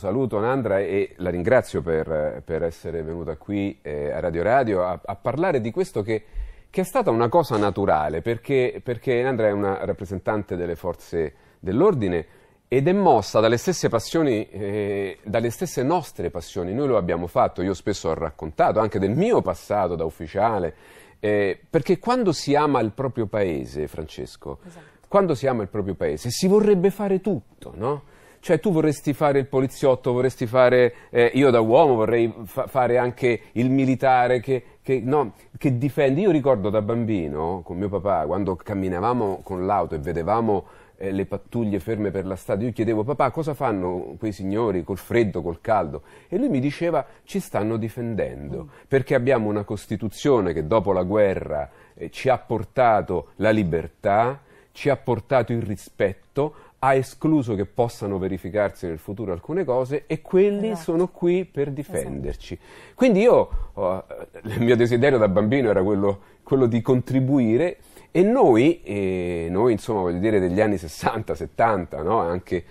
Saluto Nandra e la ringrazio per, per essere venuta qui eh, a Radio Radio a, a parlare di questo che, che, è stata una cosa naturale, perché, perché Nandra è una rappresentante delle forze dell'ordine ed è mossa dalle stesse passioni, eh, dalle stesse nostre passioni. Noi lo abbiamo fatto, io spesso ho raccontato anche del mio passato da ufficiale, eh, perché quando si ama il proprio paese, Francesco, esatto. quando si ama il proprio paese si vorrebbe fare tutto, no? Cioè tu vorresti fare il poliziotto, vorresti fare, eh, io da uomo vorrei fa- fare anche il militare che, che, no, che difende. Io ricordo da bambino, con mio papà, quando camminavamo con l'auto e vedevamo eh, le pattuglie ferme per la strada. Io chiedevo, papà, cosa fanno quei signori col freddo, col caldo? E lui mi diceva, ci stanno difendendo, mm. perché abbiamo una Costituzione che dopo la guerra eh, ci ha portato la libertà, ci ha portato il rispetto, ha escluso che possano verificarsi nel futuro alcune cose e quelli esatto. sono qui per esatto. difenderci. Esatto. Quindi io, oh, eh, il mio desiderio da bambino era quello, quello di contribuire e noi, eh, noi, insomma voglio dire degli anni 60, 70, no? anche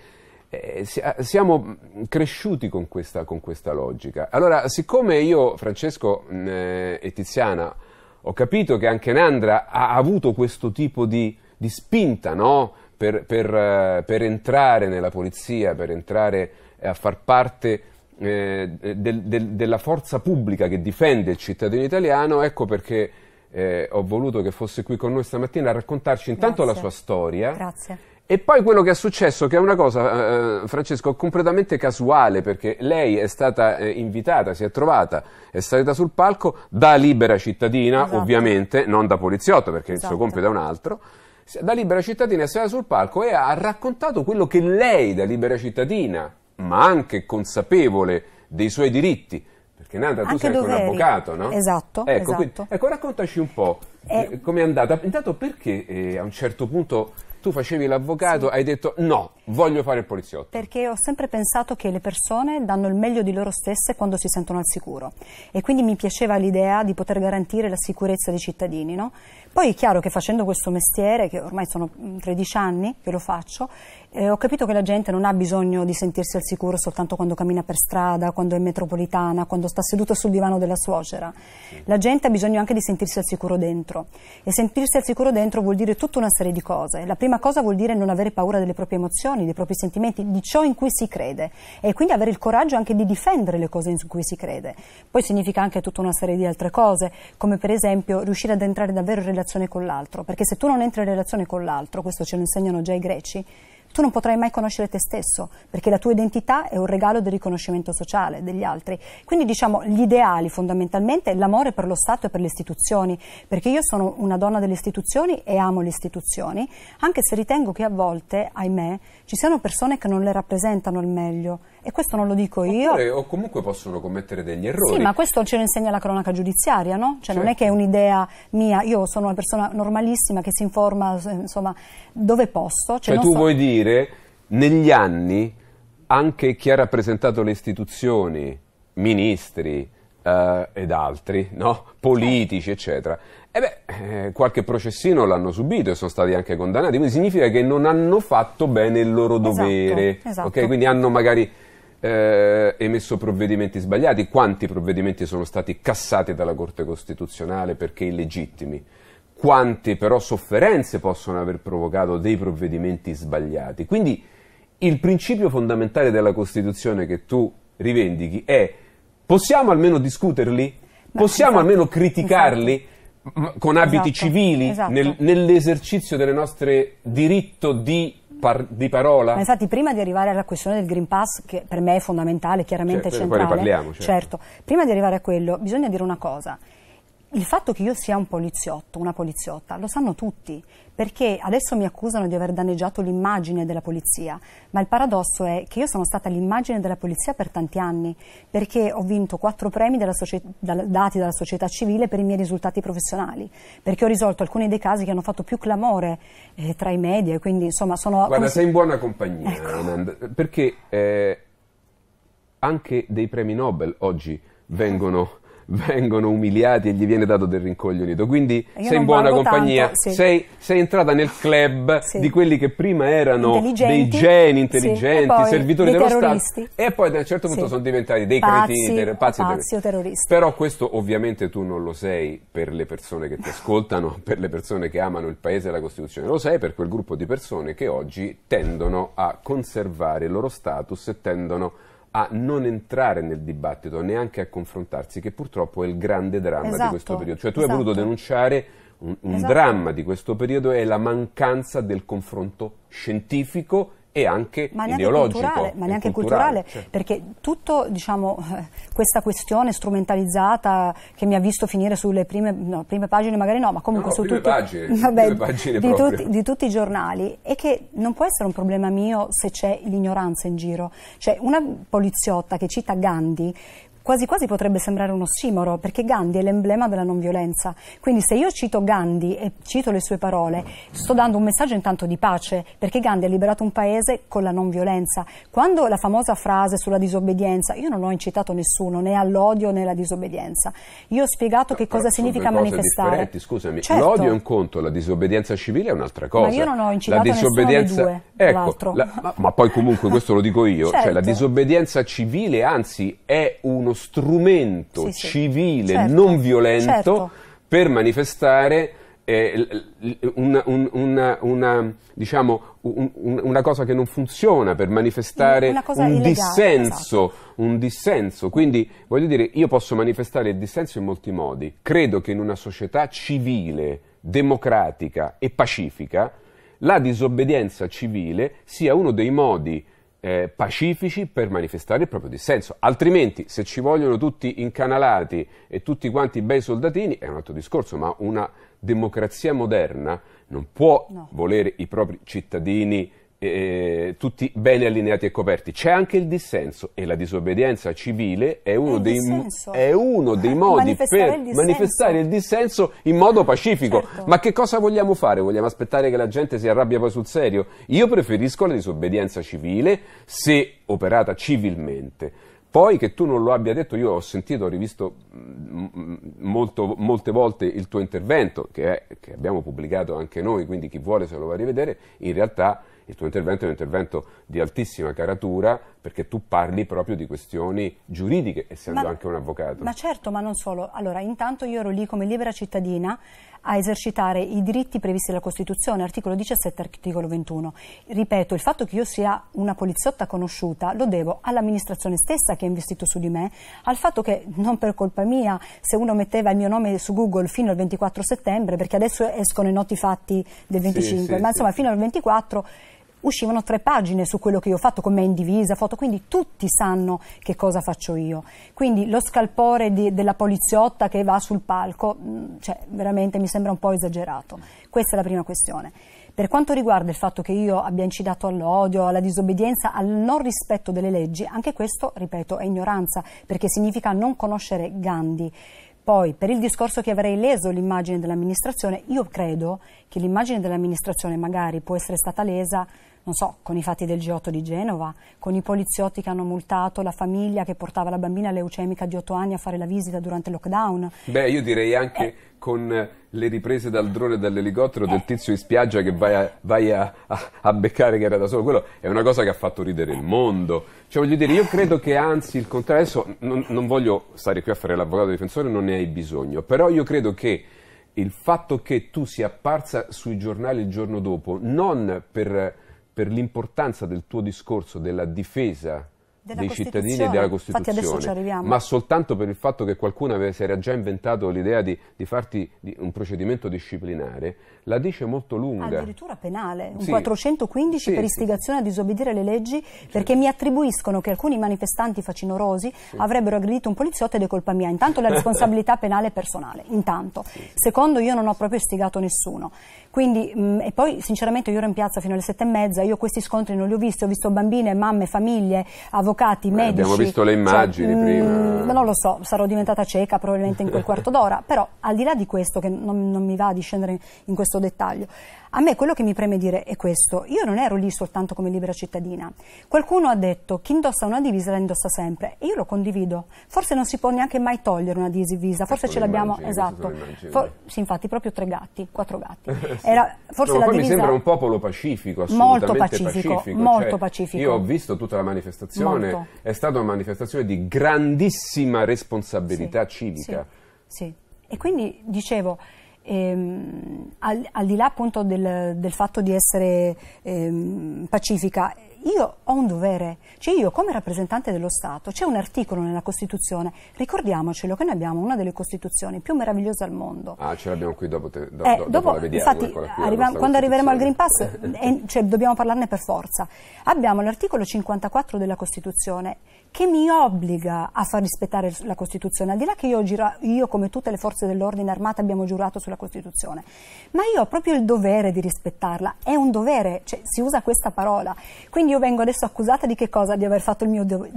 eh, si, siamo cresciuti con questa, con questa, logica. Allora, siccome io, Francesco mh, mm, eh, e Tiziana, ho capito che anche Nandra ha avuto questo tipo di, di spinta, no? per, per, eh, per, entrare nella polizia, per entrare eh, a far parte eh, del, del, della forza pubblica che difende il cittadino italiano, ecco perché eh, ho voluto che fosse qui con noi stamattina a raccontarci intanto Grazie. la sua storia. Grazie. E poi quello che è successo, che è una cosa, eh, eh, Francesco, completamente casuale, perché lei è stata eh, invitata, si è trovata, è salita sul palco da libera cittadina, esatto. ovviamente, non da poliziotto, perché esatto. il suo esatto. compito è un altro, da libera cittadina è stata sul palco e ha raccontato quello che lei da libera cittadina, ma anche consapevole dei suoi diritti, perché Nanda tu sei anche un avvocato, no? Esatto, ecco, esatto. Quindi, ecco raccontaci un po' eh, come è andata. Intanto perché eh, a un certo punto tu facevi l'avvocato, sì. hai detto no, voglio fare il poliziotto. Perché ho sempre pensato che le persone danno il meglio di loro stesse quando si sentono al sicuro e quindi mi piaceva l'idea di poter garantire la sicurezza dei cittadini, no? Poi è chiaro che facendo questo mestiere, che ormai sono 13 mm, anni che lo faccio, eh, ho capito che la gente non ha bisogno di sentirsi al sicuro soltanto quando cammina per strada, quando è in metropolitana, quando sta seduto sul divano della suocera. La gente ha bisogno anche di sentirsi al sicuro dentro. E sentirsi al sicuro dentro vuol dire tutta una serie di cose. La prima cosa vuol dire non avere paura delle proprie emozioni, dei propri sentimenti, di ciò in cui si crede. E quindi avere il coraggio anche di difendere le cose in cui si crede. Poi significa anche tutta una serie di altre cose, come per esempio riuscire ad entrare davvero in relazione relazione con l'altro, perché se tu non entri in relazione con l'altro, questo ce lo insegnano già i greci, tu non potrai mai conoscere te stesso, perché la tua identità è un regalo del riconoscimento sociale degli altri. Quindi diciamo gli ideali fondamentalmente l'amore per lo Stato e per le istituzioni, perché io sono una donna delle istituzioni e amo le istituzioni, anche se ritengo che a volte, ahimè, ci siano persone che non le rappresentano al meglio e questo non lo dico Oppure, io. O comunque possono commettere degli errori. Sì, ma questo ce lo insegna la cronaca giudiziaria, no? Cioè certo. non è certo. che è un'idea mia, io sono una persona normalissima che si informa, insomma, dove posso. Cioè, cioè tu so... vuoi dire, negli anni, anche chi ha rappresentato le istituzioni, ministri, Uh, ed altri, no? politici, eccetera. E eh beh, eh, qualche processino l'hanno subito e sono stati anche condannati, quindi significa che non hanno fatto bene il loro esatto, dovere, esatto, esatto. Okay? quindi hanno magari eh, emesso provvedimenti sbagliati, quanti provvedimenti sono stati cassati dalla Corte Costituzionale perché illegittimi, quante però sofferenze possono aver provocato dei provvedimenti sbagliati. Quindi il principio fondamentale della Costituzione che tu rivendichi è possiamo almeno discuterli, Beh, possiamo esatto, almeno criticarli. Esatto con abiti esatto, civili esatto. Nel, nell'esercizio del nostro diritto di par- di parola. Ma infatti, prima di arrivare alla questione del Green Pass, che per me è fondamentale, chiaramente certo, centrale, parliamo, certo. certo, prima di arrivare a quello, bisogna dire una cosa il fatto che io sia un poliziotto, una poliziotta, lo sanno tutti, perché adesso mi accusano di aver danneggiato l'immagine della polizia, ma il paradosso è che io sono stata l'immagine della polizia per tanti anni, perché ho vinto quattro premi dalla dati dalla società civile per i miei risultati professionali, perché ho risolto alcuni dei casi che hanno fatto più clamore eh, tra i media, quindi insomma sono... Guarda, sei si... in buona compagnia, ecco. perché eh, anche dei premi Nobel oggi vengono vengono umiliati e gli viene dato del rincoglionito. Quindi Io sei in buona compagnia, tanto, sì. sei, sei, entrata nel club sì. di quelli che prima erano dei geni intelligenti, sì. servitori dello Stato e poi a un certo punto sono diventati dei pazzi, cretini, ter- pazzi, pazzi o terroristi. Però questo ovviamente tu non lo sei per le persone che ti ascoltano, per le persone che amano il paese e la Costituzione, lo sei per quel gruppo di persone che oggi tendono a conservare il loro status e tendono a a non entrare nel dibattito, neanche a confrontarsi, che purtroppo è il grande dramma esatto, di questo esatto, periodo. Cioè tu esatto. hai voluto denunciare un, un esatto. dramma di questo periodo, è la mancanza del confronto scientifico e anche ma ideologico. Culturale, ma neanche culturale, culturale certo. perché tutta diciamo, questa questione strumentalizzata che mi ha visto finire sulle prime, no, prime pagine, magari no, ma comunque no, su tutti, pagine, vabbè, di, tutti, di, tutti, i giornali, è che non può essere un problema mio se c'è l'ignoranza in giro. Cioè una poliziotta che cita Gandhi, quasi quasi potrebbe sembrare uno ossimoro, perché Gandhi è l'emblema della non violenza. Quindi se io cito Gandhi e cito le sue parole, sto dando un messaggio intanto di pace, perché Gandhi ha liberato un paese con la non violenza. Quando la famosa frase sulla disobbedienza, io non ho incitato nessuno né all'odio né alla disobbedienza. Io ho spiegato no, che cosa significa manifestare. Scusami, certo. l'odio è un conto, la disobbedienza civile è un'altra cosa. Ma io non ho incitato la disobbedienza... due, ecco, la... ma, poi comunque questo lo dico io, certo. cioè la certo. disobbedienza civile anzi è uno uno strumento sì, sì. civile certo, non violento certo. per manifestare eh, una, un, una, una, diciamo, un, una, cosa che non funziona, per manifestare un illegale, dissenso. Esatto un dissenso. Quindi voglio dire, io posso manifestare il dissenso in molti modi. Credo che in una società civile, democratica e pacifica, la disobbedienza civile sia uno dei modi eh, pacifici per manifestare il proprio dissenso. Altrimenti, se ci vogliono tutti incanalati e tutti quanti bei soldatini, è un altro discorso, ma una democrazia moderna non può no. volere i propri cittadini eh, tutti bene allineati e coperti. C'è anche il dissenso e la disobbedienza civile è uno, ah, dei, è uno dei, modi manifestare per il manifestare il dissenso in modo pacifico. Certo. Ma che cosa vogliamo fare? Vogliamo aspettare che la gente si arrabbia poi sul serio? Io preferisco la disobbedienza civile se operata civilmente. Poi che tu non lo abbia detto, io ho sentito, ho rivisto mm, mm, molto, molte volte il tuo intervento, che, è, che abbiamo pubblicato anche noi, quindi chi vuole se lo va a rivedere, in realtà il tuo intervento è un intervento di altissima caratura perché tu parli proprio di questioni giuridiche, essendo ma, anche un avvocato. Ma certo, ma non solo. Allora, intanto io ero lì come libera cittadina a esercitare i diritti previsti dalla Costituzione, articolo 17 articolo 21. Ripeto, il fatto che io sia una poliziotta conosciuta lo devo all'amministrazione stessa che ha investito su di me, al fatto che non per colpa mia, se uno metteva il mio nome su Google fino al 24 settembre, perché adesso escono i noti fatti del 25, sì, sì, ma insomma sì. fino al 24 uscivano tre pagine su quello che io ho fatto con me in divisa, foto, quindi tutti sanno che cosa faccio io. Quindi lo scalpore di, della poliziotta che va sul palco, mm, cioè, veramente mi sembra un po' esagerato. Questa è la prima questione. Per quanto riguarda il fatto che io abbia incitato all'odio, alla disobbedienza, al non rispetto delle leggi, anche questo, ripeto, è ignoranza, perché significa non conoscere Gandhi. Poi, per il discorso che avrei leso l'immagine dell'amministrazione, io credo che l'immagine dell'amministrazione magari può essere stata lesa non so, con i fatti del G8 di Genova, con i poliziotti che hanno multato la famiglia che portava la bambina leucemica di 8 anni a fare la visita durante il lockdown. Beh, io direi anche eh. con le riprese dal drone e dall'elicottero eh. del tizio in spiaggia che vai, a, vai a, a, a, beccare che era da solo, quello è una cosa che ha fatto ridere il mondo. Cioè, voglio dire, io credo che anzi il contrario, adesso non, non voglio stare qui a fare l'avvocato difensore, non ne hai bisogno, però io credo che il fatto che tu sia apparsa sui giornali il giorno dopo, non per per l'importanza del tuo discorso della difesa della dei cittadini e della Costituzione, ma soltanto per il fatto che qualcuno aveva, si era già inventato l'idea di, di farti di un procedimento disciplinare, la dice molto lunga. Addirittura penale, un sì. 415 sì, per istigazione sì. a disobbedire alle leggi certo. perché mi attribuiscono che alcuni manifestanti facinorosi avrebbero aggredito un poliziotto ed è colpa mia. Intanto la responsabilità penale è personale, intanto. Secondo io non ho proprio istigato nessuno. Quindi, mh, mm, e poi sinceramente io ero in piazza fino alle sette e mezza, io questi scontri non li ho visti, ho visto bambine, mamme, famiglie, avvocati, Beh, medici. Abbiamo visto le cioè, immagini cioè, prima. Mh, non lo so, sarò diventata cieca probabilmente in quel quarto d'ora, però al di là di questo, che non, non mi va di scendere in, questo dettaglio, a me quello che mi preme dire è questo, io non ero lì soltanto come libera cittadina, qualcuno ha detto chi indossa una divisa la indossa sempre e io lo condivido, forse non si può neanche mai togliere una divisa, forse ce l'abbiamo, esatto, For, sì infatti proprio tre gatti, quattro gatti, sì. Era, forse no, la poi divisa... mi sembra un popolo pacifico, assolutamente molto pacifico. pacifico. Cioè, molto cioè, pacifico. Io ho visto tutta la manifestazione, molto. è stata una manifestazione di grandissima responsabilità sì, civica. Sì, sì, E quindi dicevo... Ehm, al, al, di là appunto del, del fatto di essere ehm, pacifica, io ho un dovere, cioè io come rappresentante dello Stato, c'è un articolo nella Costituzione, ricordiamocelo che noi abbiamo una delle Costituzioni più meravigliose al mondo. Ah, ce l'abbiamo qui dopo, te, do, eh, dopo, dopo la vediamo. Infatti, arriviamo, quando arriveremo al Green Pass, eh, eh, cioè, dobbiamo parlarne per forza. Abbiamo l'articolo 54 della Costituzione che mi obbliga a far rispettare la Costituzione, al di là che io, gira, io come tutte le forze dell'ordine armate abbiamo giurato sulla Costituzione, ma io ho proprio il dovere di rispettarla, è un dovere, cioè, si usa questa parola. Quindi io vengo adesso accusata di che cosa? Di aver fatto il mio, do-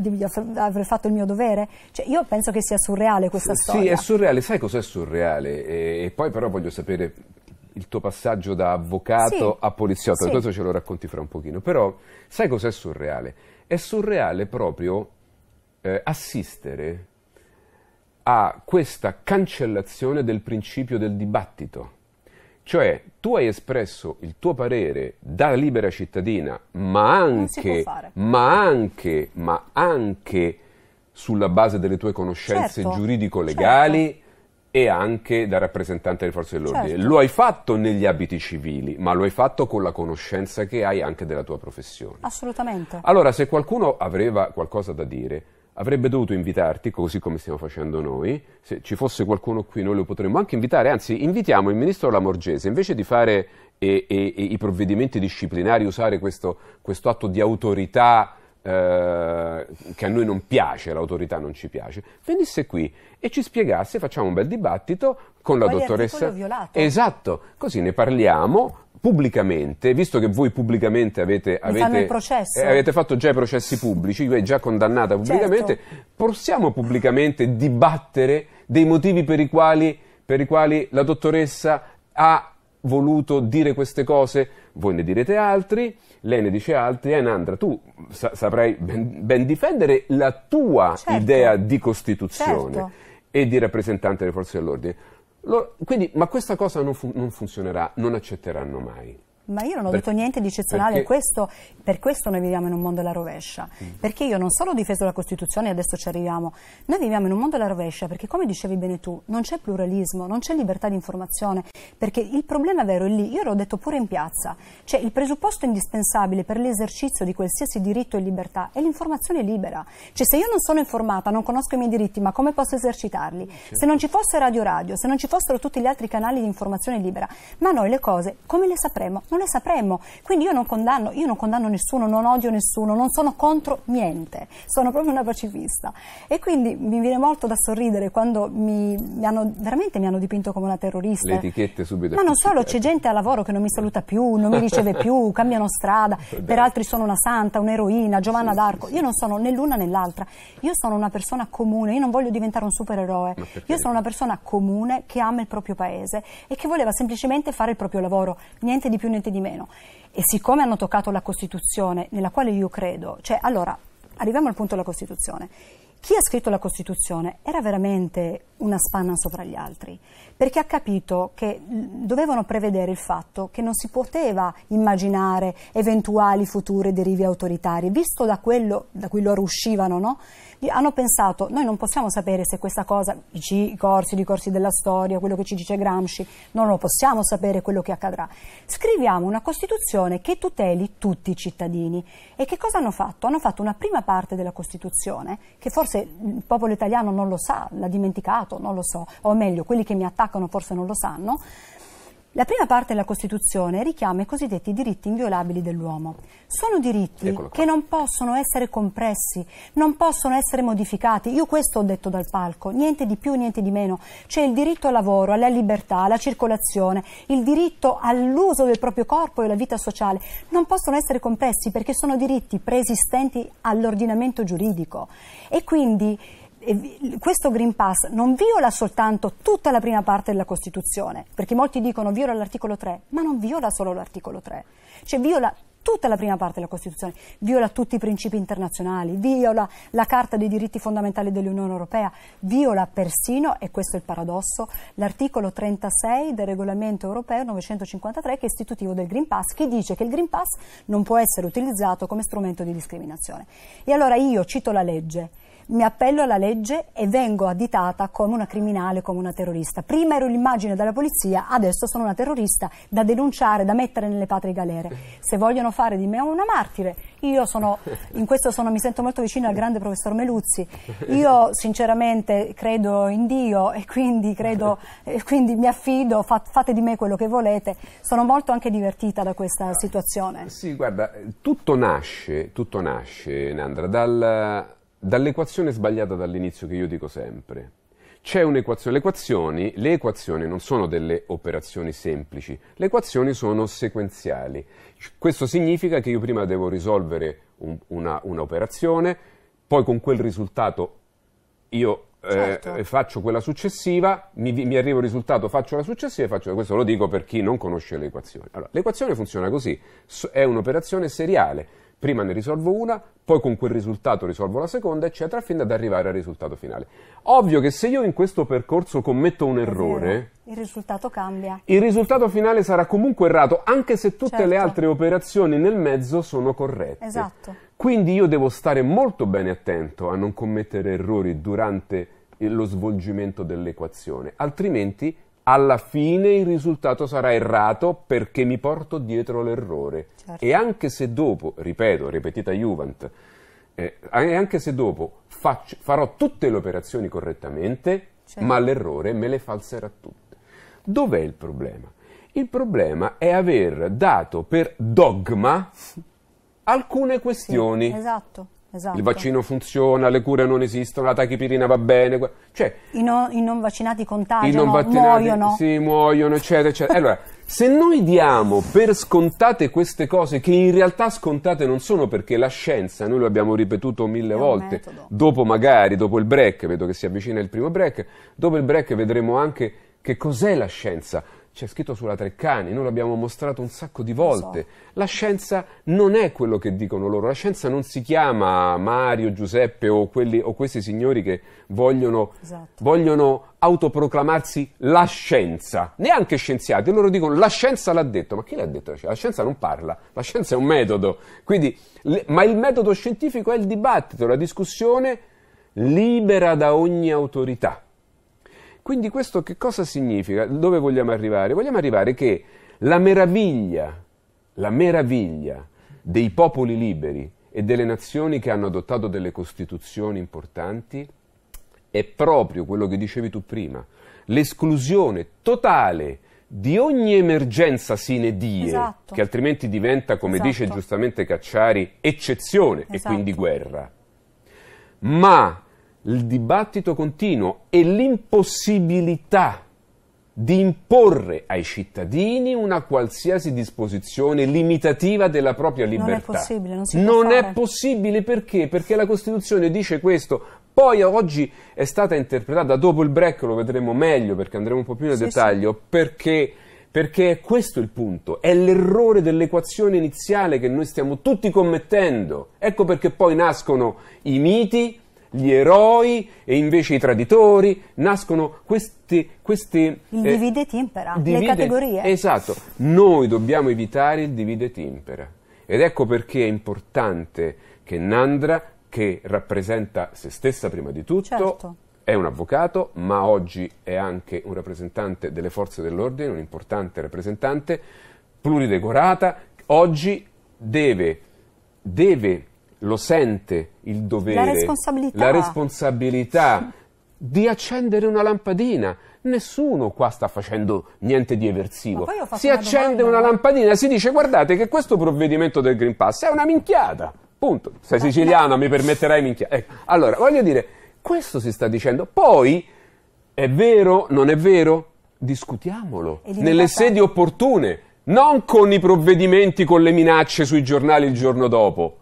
fatto il mio dovere? Cioè, io penso che sia surreale questa S- storia. Sì, è surreale, sai cos'è surreale? E, e poi però voglio sapere il tuo passaggio da avvocato sì. a poliziotto, sì. questo ce lo racconti fra un pochino, però sai cos'è surreale? È surreale proprio eh, assistere a questa cancellazione del principio del dibattito. Cioè, tu hai espresso il tuo parere da libera cittadina, ma anche, ma anche, ma anche sulla base delle tue conoscenze certo, giuridico-legali certo. e anche da rappresentante delle forze dell'ordine. Certo. Lo hai fatto negli abiti civili, ma lo hai fatto con la conoscenza che hai anche della tua professione. Assolutamente. Allora, se qualcuno aveva qualcosa da dire, avrebbe dovuto invitarti, così come stiamo facendo noi, se ci fosse qualcuno qui noi lo potremmo anche invitare, anzi invitiamo il ministro Lamorgese, invece di fare e, e, e i provvedimenti disciplinari, usare questo, questo atto di autorità eh, che a noi non piace, l'autorità non ci piace, venisse qui e ci spiegasse, facciamo un bel dibattito con la Quali dottoressa. Esatto, così ne parliamo, pubblicamente, visto che voi pubblicamente avete, avete, eh, avete fatto già i processi pubblici, è già condannata pubblicamente, certo. possiamo pubblicamente dibattere dei motivi per i quali, per i quali la dottoressa ha voluto dire queste cose, voi ne direte altri, lei ne dice altri, e eh, Nandra, tu sa- saprai ben, ben, difendere la tua certo. idea di Costituzione certo. e di rappresentante delle forze dell'ordine. Loro, quindi, ma questa cosa non, fu- non funzionerà, non accetteranno mai. Ma io non ho per, detto niente di eccezionale, perché... questo, per questo noi viviamo in un mondo alla rovescia, mm. perché io non solo ho difeso la Costituzione e adesso ci arriviamo, noi viviamo in un mondo alla rovescia perché come dicevi bene tu, non c'è pluralismo, non c'è libertà di informazione, perché il problema vero è lì, io l'ho detto pure in piazza, cioè il presupposto indispensabile per l'esercizio di qualsiasi diritto e libertà è l'informazione libera, cioè se io non sono informata, non conosco i miei diritti, ma come posso esercitarli? Mm, certo. Se non ci fosse Radio Radio, se non ci fossero tutti gli altri canali di informazione libera, ma noi le cose come le sapremo? non le sapremmo. Quindi io non condanno, io non condanno nessuno, non odio nessuno, non sono contro niente, sono proprio una pacifista. E quindi mi viene molto da sorridere quando mi, mi hanno, veramente mi hanno dipinto come una terrorista. Le etichette subito. Ma non solo, c'è gente a lavoro che non mi saluta più, non mi riceve più, cambiano strada, per altri sono una santa, un'eroina, Giovanna sì, d'Arco. Sì, Io non sono né l'una né l'altra, io sono una persona comune, io non voglio diventare un supereroe, io sono una persona comune che ama il proprio paese e che voleva semplicemente fare il proprio lavoro, niente di più, niente sicuramente di meno. E siccome hanno toccato la Costituzione, nella quale io credo, cioè allora arriviamo al punto della Costituzione. Chi ha scritto la Costituzione era veramente una spanna sopra gli altri, perché ha capito che dovevano prevedere il fatto che non si poteva immaginare eventuali future derive autoritarie, visto da quello da cui loro uscivano, no? hanno pensato noi non possiamo sapere se questa cosa, i corsi, i corsi della storia, quello che ci dice Gramsci, non lo possiamo sapere quello che accadrà. Scriviamo una Costituzione che tuteli tutti i cittadini. E che cosa hanno fatto? Hanno fatto una prima parte della Costituzione, che forse il popolo italiano non lo sa, l'ha dimenticato, non lo so, o meglio, quelli che mi attaccano forse non lo sanno, la prima parte della Costituzione richiama i cosiddetti diritti inviolabili dell'uomo. Sono diritti che non possono essere compressi, non possono essere modificati. Io questo ho detto dal palco, niente di più, niente di meno. C'è il diritto al lavoro, alla libertà, alla circolazione, il diritto all'uso del proprio corpo e alla vita sociale. Non possono essere compressi perché sono diritti preesistenti all'ordinamento giuridico. E quindi questo Green Pass non viola soltanto tutta la prima parte della Costituzione, perché molti dicono viola l'articolo 3, ma non viola solo l'articolo 3, cioè viola tutta la prima parte della Costituzione, viola tutti i principi internazionali, viola la Carta dei diritti fondamentali dell'Unione Europea, viola persino, e questo è il paradosso, l'articolo 36 del regolamento europeo 953 che è istitutivo del Green Pass, che dice che il Green Pass non può essere utilizzato come strumento di discriminazione. E allora io cito la legge mi appello alla legge e vengo additata come una criminale, come una terrorista. Prima ero l'immagine della polizia, adesso sono una terrorista da denunciare, da mettere nelle patrie galere. Se vogliono fare di me una martire, io sono, in questo sono, mi sento molto vicino al grande professor Meluzzi. Io sinceramente credo in Dio e quindi, credo, e quindi mi affido, fate di me quello che volete. Sono molto anche divertita da questa situazione. Sì, guarda, tutto nasce, tutto nasce Nandra, dal dall'equazione sbagliata dall'inizio che io dico sempre. C'è un'equazione, le equazioni, le equazioni non sono delle operazioni semplici, le equazioni sono sequenziali. Questo significa che io prima devo risolvere un, una, un'operazione, poi con quel risultato io eh, certo. eh, faccio quella successiva, mi, mi arriva il risultato, faccio la successiva e faccio questo lo dico per chi non conosce le equazioni. Allora, l'equazione funziona così, è un'operazione seriale prima ne risolvo una, poi con quel risultato risolvo la seconda, eccetera, fino ad arrivare al risultato finale. Ovvio che se io in questo percorso commetto un errore, il risultato cambia. Il risultato finale sarà comunque errato, anche se tutte certo. le altre operazioni nel mezzo sono corrette. Esatto. Quindi io devo stare molto bene attento a non commettere errori durante lo svolgimento dell'equazione, altrimenti alla fine il risultato sarà errato perché mi porto dietro l'errore. Certo. E anche se dopo, ripeto, ripetita Juvent, eh, anche se dopo faccio, farò tutte le operazioni correttamente, certo. ma l'errore me le falserà tutte. Dov'è il problema? Il problema è aver dato per dogma alcune questioni. Sì, esatto. Esatto. Il vaccino funziona, le cure non esistono, la tachipirina va bene. Cioè, I, no, I, non vaccinati contagiano, non vaccinati, muoiono. Sì, muoiono, eccetera, eccetera. allora, se noi diamo per scontate queste cose, che in realtà scontate non sono perché la scienza, noi lo abbiamo ripetuto mille volte, dopo magari, dopo il break, vedo che si avvicina il primo break, dopo il break vedremo anche che cos'è la scienza c'è scritto sulla Treccani, noi l'abbiamo mostrato un sacco di volte. So. La scienza non è quello che dicono loro, la scienza non si chiama Mario, Giuseppe o, quelli, o questi signori che vogliono, esatto. vogliono, autoproclamarsi la scienza, neanche scienziati, loro dicono la scienza l'ha detto, ma chi l'ha detto? La scienza non parla, la scienza è un metodo, Quindi, le, ma il metodo scientifico è il dibattito, la discussione libera da ogni autorità. Quindi questo che cosa significa? Dove vogliamo arrivare? Vogliamo arrivare che la meraviglia, la meraviglia dei popoli liberi e delle nazioni che hanno adottato delle costituzioni importanti è proprio quello che dicevi tu prima, l'esclusione totale di ogni emergenza sine die, esatto. che altrimenti diventa, come esatto. dice giustamente Cacciari, eccezione esatto. e quindi esatto. guerra. Ma il dibattito continuo e l'impossibilità di imporre ai cittadini una qualsiasi disposizione limitativa della propria libertà. Non è possibile, non si può Non è possibile perché? Perché la Costituzione dice questo. Poi eh, oggi è stata interpretata, dopo il break lo vedremo meglio perché andremo un po' più nel sì, dettaglio, sì. perché perché è questo il punto, è l'errore dell'equazione iniziale che noi stiamo tutti commettendo. Ecco perché poi nascono i miti, gli eroi e invece i traditori, nascono questi... questi il eh, divide eh, timpera, divide, le categorie. Esatto, noi dobbiamo evitare il divide timpera ed ecco perché è importante che Nandra, che rappresenta se stessa prima di tutto, certo. è un avvocato, ma oggi è anche un rappresentante delle forze dell'ordine, un importante rappresentante, pluridecorata, oggi deve, deve lo sente il dovere, la responsabilità, la responsabilità di accendere una lampadina. Nessuno qua sta facendo niente di eversivo. Si una accende domanda. una lampadina e si dice guardate che questo provvedimento del Green Pass è una minchiata. Punto. Sei siciliano, mi permetterai minchiata. Ecco. Allora, voglio dire, questo si sta dicendo. Poi, è vero, non è vero? Discutiamolo nelle sedi opportune, non con i provvedimenti, con le minacce sui giornali il giorno dopo.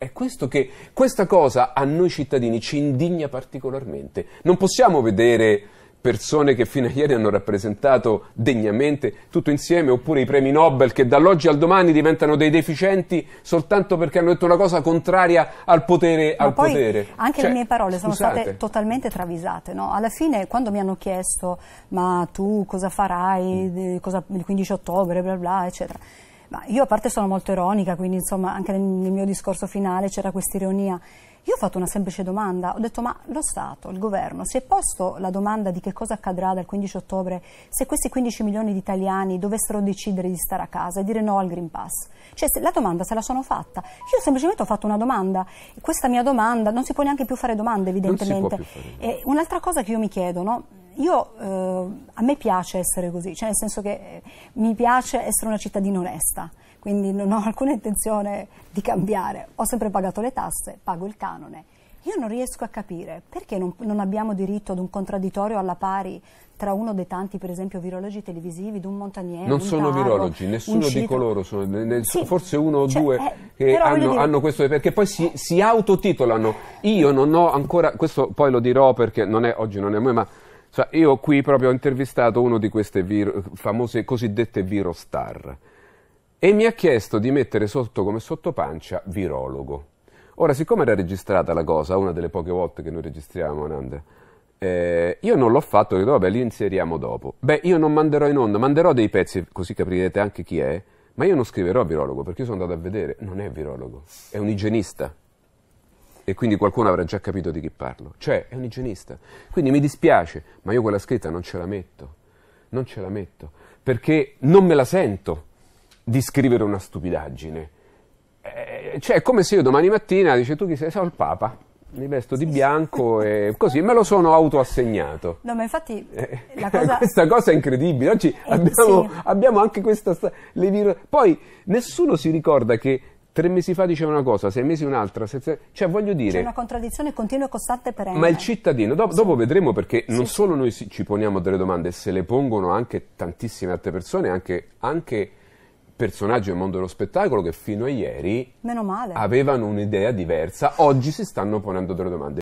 È questo che, questa cosa a noi cittadini ci indigna particolarmente. Non possiamo vedere persone che fino a ieri hanno rappresentato degnamente tutto insieme, oppure i premi Nobel che dall'oggi al domani diventano dei deficienti soltanto perché hanno detto una cosa contraria al potere. Al potere. Anche cioè, le mie parole scusate. sono state totalmente travisate. No? Alla fine, quando mi hanno chiesto ma tu cosa farai mm. cosa, il 15 ottobre, bla bla, eccetera ma io a parte sono molto ironica, quindi insomma anche nel, nel mio discorso finale c'era questa ironia. Io ho fatto una semplice domanda, ho detto ma lo Stato, il governo, si è posto la domanda di che cosa accadrà dal 15 ottobre se questi 15 milioni di italiani dovessero decidere di stare a casa e dire no al Green Pass? Cioè se, la domanda se la sono fatta, io semplicemente ho fatto una domanda, questa mia domanda, non si può neanche più fare domande evidentemente. Fare. Eh, un'altra cosa che io mi chiedo, no? io, eh, a me piace essere così, cioè nel senso che eh, mi piace essere una cittadina onesta, quindi non ho alcuna intenzione di cambiare. Ho sempre pagato le tasse, pago il canone. Io non riesco a capire perché non, non abbiamo diritto ad un contraddittorio alla pari tra uno dei tanti, per esempio, virologi televisivi, di un Montagniero. Non un sono tarlo, virologi, nessuno di coloro, sono, nel, sì, forse uno o cioè, due eh, che hanno, dire... hanno, questo, perché poi si, si, autotitolano. Io non ho ancora, questo poi lo dirò perché non è, oggi non è mai, ma So, io qui proprio ho intervistato uno di queste vir- famose cosiddette virostar e mi ha chiesto di mettere sotto come sottopancia virologo. Ora, siccome era registrata la cosa, una delle poche volte che noi registriamo, Nanda, eh, io non l'ho fatto, ho detto, vabbè, li inseriamo dopo. Beh, io non manderò in onda, manderò dei pezzi, così capirete anche chi è, ma io non scriverò virologo, perché io sono andato a vedere, non è virologo, è un igienista e quindi qualcuno avrà già capito di chi parlo. Cioè, è un igienista. Quindi mi dispiace, ma io quella scritta non ce la metto. Non ce la metto. Perché non me la sento di scrivere una stupidaggine. Eh, cioè, è come se io domani mattina dice tu chi sei? Sono il Papa. Mi vesto di bianco e così me lo sono autoassegnato. No, ma infatti eh, cosa... questa cosa è incredibile. Oggi eh, abbiamo, sì. abbiamo, anche questa. Vir... Poi nessuno si ricorda che tre mesi fa diceva una cosa, sei mesi un'altra, se... cioè voglio dire... C'è una contraddizione continua e costante per Ma il cittadino, do, sì. dopo vedremo perché non sì, solo sì. noi ci poniamo delle domande, se le pongono anche tantissime altre persone, anche, anche personaggi del mondo dello spettacolo che fino a ieri avevano un'idea diversa, oggi si stanno ponendo delle domande.